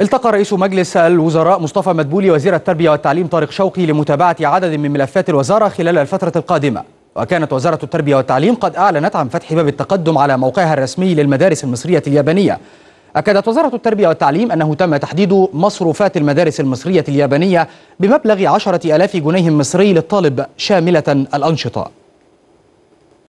التقى رئيس مجلس الوزراء مصطفى مدبولي وزير التربية والتعليم طارق شوقي لمتابعة عدد من ملفات الوزارة خلال الفترة القادمة وكانت وزارة التربية والتعليم قد أعلنت عن فتح باب التقدم على موقعها الرسمي للمدارس المصرية اليابانية أكدت وزارة التربية والتعليم أنه تم تحديد مصروفات المدارس المصرية اليابانية بمبلغ عشرة ألاف جنيه مصري للطالب شاملة الأنشطة